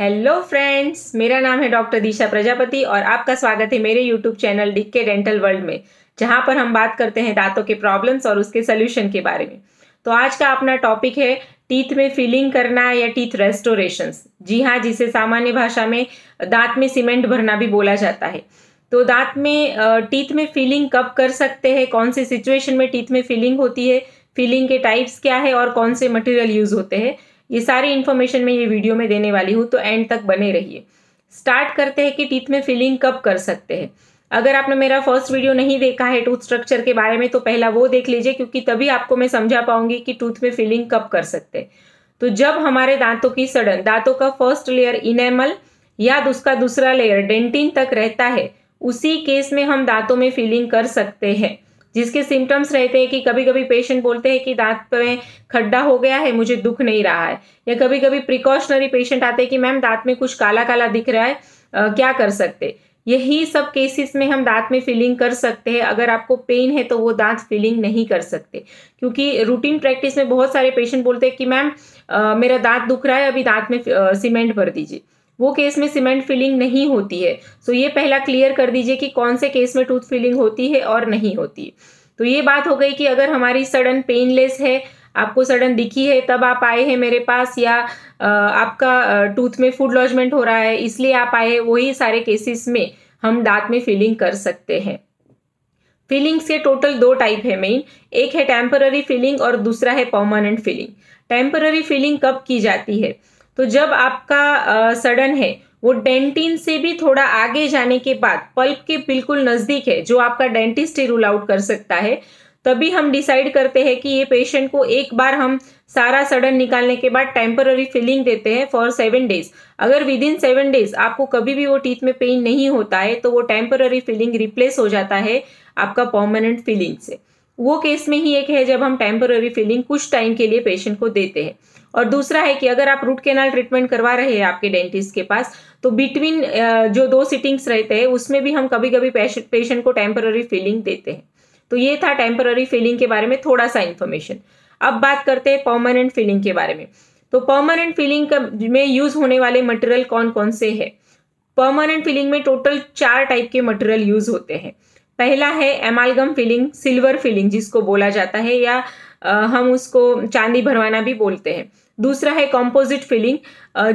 hello friends मेरा नाम है डॉक्टर दिशा प्रजापति और आपका स्वागत है मेरे यूट्यूब चैनल डिक्के डेंटल वर्ल्ड में जहां पर हम बात करते हैं दांतों के प्रॉब्लम्स और उसके सोल्यूशन के बारे में तो आज का अपना टॉपिक है टीथ में फिलिंग करना या टीथ रेस्टोरेशन जी हाँ जिसे सामान्य भाषा में दांत में सीमेंट भरना भी बोला जाता है तो दांत में टीथ में फिलिंग कब कर सकते हैं कौन से सिचुएशन में टीथ में फिलिंग होती है फिलिंग के टाइप्स क्या है और कौन से मटेरियल यूज़ होते हैं ये सारी इन्फॉर्मेशन मैं ये वीडियो में देने वाली हूँ तो एंड तक बने रहिए स्टार्ट करते हैं कि टीथ में फिलिंग कब कर सकते हैं अगर आपने मेरा फर्स्ट वीडियो नहीं देखा है टूथ स्ट्रक्चर के बारे में तो पहला वो देख लीजिए क्योंकि तभी आपको मैं समझा पाऊंगी कि टूथ में फिलिंग कब कर सकते हैं तो जब हमारे दांतों की सड़न दांतों का फर्स्ट लेयर इनेमल या उसका दूसरा लेयर डेंटिन तक रहता है उसी केस में हम दांतों में फिलिंग कर सकते हैं जिसके सिम्टम्स रहते हैं कि कभी कभी पेशेंट बोलते हैं कि दांत में खड्डा हो गया है मुझे दुख नहीं रहा है या कभी कभी प्रिकॉशनरी पेशेंट आते हैं कि मैम दांत में कुछ काला काला दिख रहा है आ, क्या कर सकते यही सब केसेस में हम दांत में फिलिंग कर सकते हैं अगर आपको पेन है तो वो दांत फिलिंग नहीं कर सकते क्योंकि रूटीन प्रैक्टिस में बहुत सारे पेशेंट बोलते हैं कि मैम मेरा दांत दुख रहा है अभी दांत में सीमेंट भर दीजिए वो केस में सीमेंट फिलिंग नहीं होती है सो ये पहला क्लियर कर दीजिए कि कौन से केस में टूथ फिलिंग होती है और नहीं होती तो ये बात हो गई कि अगर हमारी सडन पेनलेस है आपको सडन दिखी है तब आप आए हैं मेरे पास या आपका टूथ में फूड लॉजमेंट हो रहा है इसलिए आप आए वही सारे केसेस में हम दांत में फीलिंग कर सकते हैं फिलिंग्स के टोटल दो टाइप है मेन एक है टेम्पररी फिलिंग और दूसरा है परमानेंट फिलिंग टेम्पररी फिलिंग कब की जाती है तो जब आपका सडन है वो डेंटिन से भी थोड़ा आगे जाने के बाद पल्प के बिल्कुल नज़दीक है जो आपका डेंटिस्ट ही रूल आउट कर सकता है तभी हम डिसाइड करते हैं कि ये पेशेंट को एक बार हम सारा सडन निकालने के बाद टेम्पररी फिलिंग देते हैं फॉर सेवन डेज अगर विद इन सेवन डेज आपको कभी भी वो टीथ में पेन नहीं होता है तो वो टेम्पररी फिलिंग रिप्लेस हो जाता है आपका परमानेंट फिलिंग से वो केस में ही एक है जब हम टेम्पररी फिलिंग कुछ टाइम के लिए पेशेंट को देते हैं और दूसरा है कि अगर आप रूट केनाल ट्रीटमेंट करवा रहे हैं आपके डेंटिस्ट के पास तो बिटवीन जो दो सिटिंग्स रहते हैं उसमें भी हम कभी कभी पेशेंट को टेम्पररी फीलिंग देते हैं तो ये था टेम्पररी फीलिंग के बारे में थोड़ा सा इन्फॉर्मेशन अब बात करते हैं परमानेंट फीलिंग के बारे में तो परमानेंट फीलिंग में यूज होने वाले मटेरियल कौन कौन से है परमानेंट फीलिंग में टोटल चार टाइप के मटेरियल यूज होते हैं पहला है एमालगम फिलिंग सिल्वर फीलिंग जिसको बोला जाता है या आ, हम उसको चांदी भरवाना भी बोलते हैं दूसरा है कॉम्पोजिट फिलिंग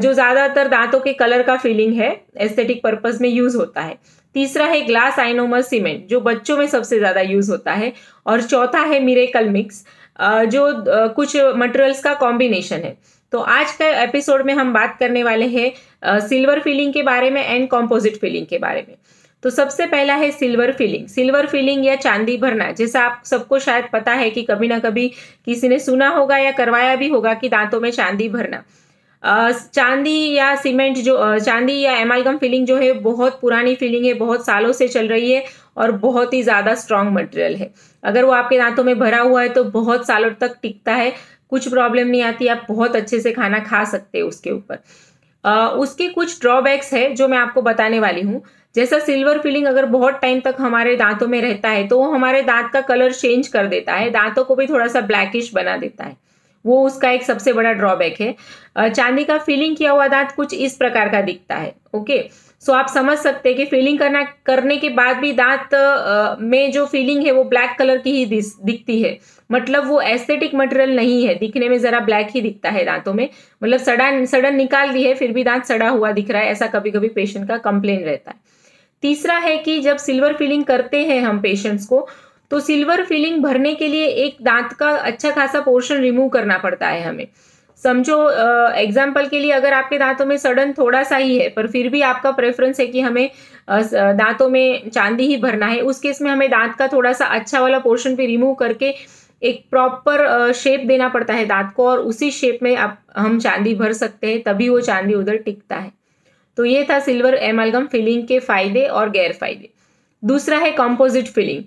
जो ज़्यादातर दांतों के कलर का फिलिंग है एस्थेटिक पर्पज में यूज़ होता है तीसरा है ग्लास आइनोमर सीमेंट जो बच्चों में सबसे ज़्यादा यूज़ होता है और चौथा है मिरेकल मिक्स जो कुछ मटेरियल्स का कॉम्बिनेशन है तो आज का एपिसोड में हम बात करने वाले हैं सिल्वर फिलिंग के बारे में एंड कॉम्पोजिट फिलिंग के बारे में तो सबसे पहला है सिल्वर फीलिंग सिल्वर फीलिंग या चांदी भरना जैसा आप सबको शायद पता है कि कभी ना कभी किसी ने सुना होगा या करवाया भी होगा कि दांतों में चांदी भरना चांदी या सीमेंट जो चांदी या एमालगम फिलिंग जो है बहुत पुरानी फीलिंग है बहुत सालों से चल रही है और बहुत ही ज़्यादा स्ट्रांग मटेरियल है अगर वो आपके दांतों में भरा हुआ है तो बहुत सालों तक टिकता है कुछ प्रॉब्लम नहीं आती आप बहुत अच्छे से खाना खा सकते हैं उसके ऊपर उसके कुछ ड्रॉबैक्स है जो मैं आपको बताने वाली हूँ जैसा सिल्वर फिलिंग अगर बहुत टाइम तक हमारे दांतों में रहता है तो वो हमारे दांत का कलर चेंज कर देता है दांतों को भी थोड़ा सा ब्लैकिश बना देता है वो उसका एक सबसे बड़ा ड्रॉबैक है चांदी का फिलिंग किया हुआ दांत कुछ इस प्रकार का दिखता है ओके सो आप समझ सकते हैं कि फीलिंग करना करने के बाद भी दांत में जो फीलिंग है वो ब्लैक कलर की ही दिखती है मतलब वो एस्थेटिक मटेरियल नहीं है दिखने में ज़रा ब्लैक ही दिखता है दांतों में मतलब सड़ा सड़न निकाल दी है फिर भी दांत सड़ा हुआ दिख रहा है ऐसा कभी कभी पेशेंट का कंप्लेन रहता है तीसरा है कि जब सिल्वर फीलिंग करते हैं हम पेशेंट्स को तो सिल्वर फीलिंग भरने के लिए एक दांत का अच्छा खासा पोर्शन रिमूव करना पड़ता है हमें समझो एग्जाम्पल के लिए अगर आपके दांतों में सडन थोड़ा सा ही है पर फिर भी आपका प्रेफरेंस है कि हमें दांतों में चांदी ही भरना है उस केस में हमें दांत का थोड़ा सा अच्छा वाला पोर्शन भी रिमूव करके एक प्रॉपर शेप देना पड़ता है दांत को और उसी शेप में आप हम चांदी भर सकते हैं तभी वो चांदी उधर टिकता है तो ये था सिल्वर एमलगम फिलिंग के फायदे और गैर फायदे दूसरा है कॉम्पोजिट फिलिंग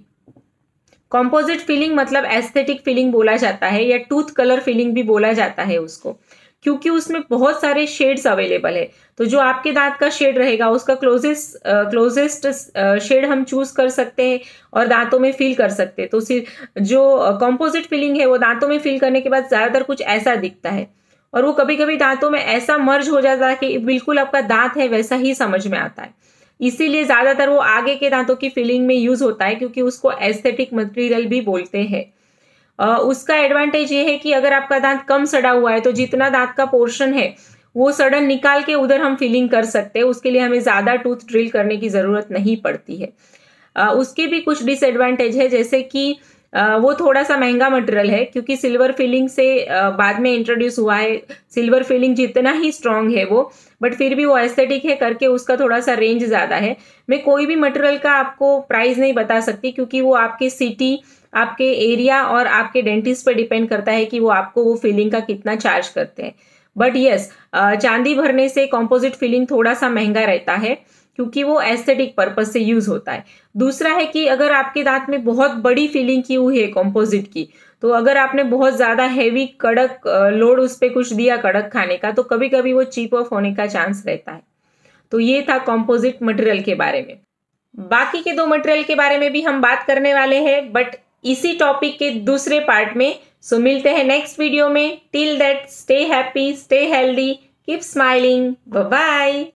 कॉम्पोजिट फीलिंग मतलब एस्थेटिक फीलिंग बोला जाता है या टूथ कलर फीलिंग भी बोला जाता है उसको क्योंकि उसमें बहुत सारे शेड्स अवेलेबल है तो जो आपके दांत का शेड रहेगा उसका क्लोजेस्ट क्लोजेस्ट शेड हम चूज कर सकते हैं और दांतों में फील कर सकते हैं तो सिर्फ जो कॉम्पोजिट फीलिंग है वो दांतों में फील करने के बाद ज़्यादातर कुछ ऐसा दिखता है और वो कभी कभी दांतों में ऐसा मर्ज हो जाता है कि बिल्कुल आपका दांत है वैसा ही समझ में आता है इसीलिए ज़्यादातर वो आगे के दांतों की फिलिंग में यूज़ होता है क्योंकि उसको एस्थेटिक मटेरियल भी बोलते हैं उसका एडवांटेज ये है कि अगर आपका दांत कम सड़ा हुआ है तो जितना दांत का पोर्शन है वो सडन निकाल के उधर हम फिलिंग कर सकते हैं उसके लिए हमें ज़्यादा टूथ ड्रिल करने की ज़रूरत नहीं पड़ती है उसके भी कुछ डिसएडवांटेज है जैसे कि वो थोड़ा सा महंगा मटेरियल है क्योंकि सिल्वर फिलिंग से बाद में इंट्रोड्यूस हुआ है सिल्वर फिलिंग जितना ही स्ट्रांग है वो बट फिर भी वो एस्थेटिक है करके उसका थोड़ा सा रेंज ज़्यादा है मैं कोई भी मटेरियल का आपको प्राइस नहीं बता सकती क्योंकि वो आपके सिटी आपके एरिया और आपके डेंटिस्ट पर डिपेंड करता है कि वो आपको वो फिलिंग का कितना चार्ज करते हैं बट यस चांदी भरने से कॉम्पोजिट फिलिंग थोड़ा सा महंगा रहता है क्योंकि वो एस्थेटिक पर्पज से यूज होता है दूसरा है कि अगर आपके दांत में बहुत बड़ी फीलिंग की हुई है कॉम्पोजिट की तो अगर आपने बहुत ज़्यादा हैवी कड़क लोड उस पर कुछ दिया कड़क खाने का तो कभी कभी वो चीप ऑफ होने का चांस रहता है तो ये था कॉम्पोजिट मटेरियल के बारे में बाकी के दो मटेरियल के बारे में भी हम बात करने वाले हैं बट इसी टॉपिक के दूसरे पार्ट में सो मिलते हैं नेक्स्ट वीडियो में till that stay happy stay healthy keep smiling bye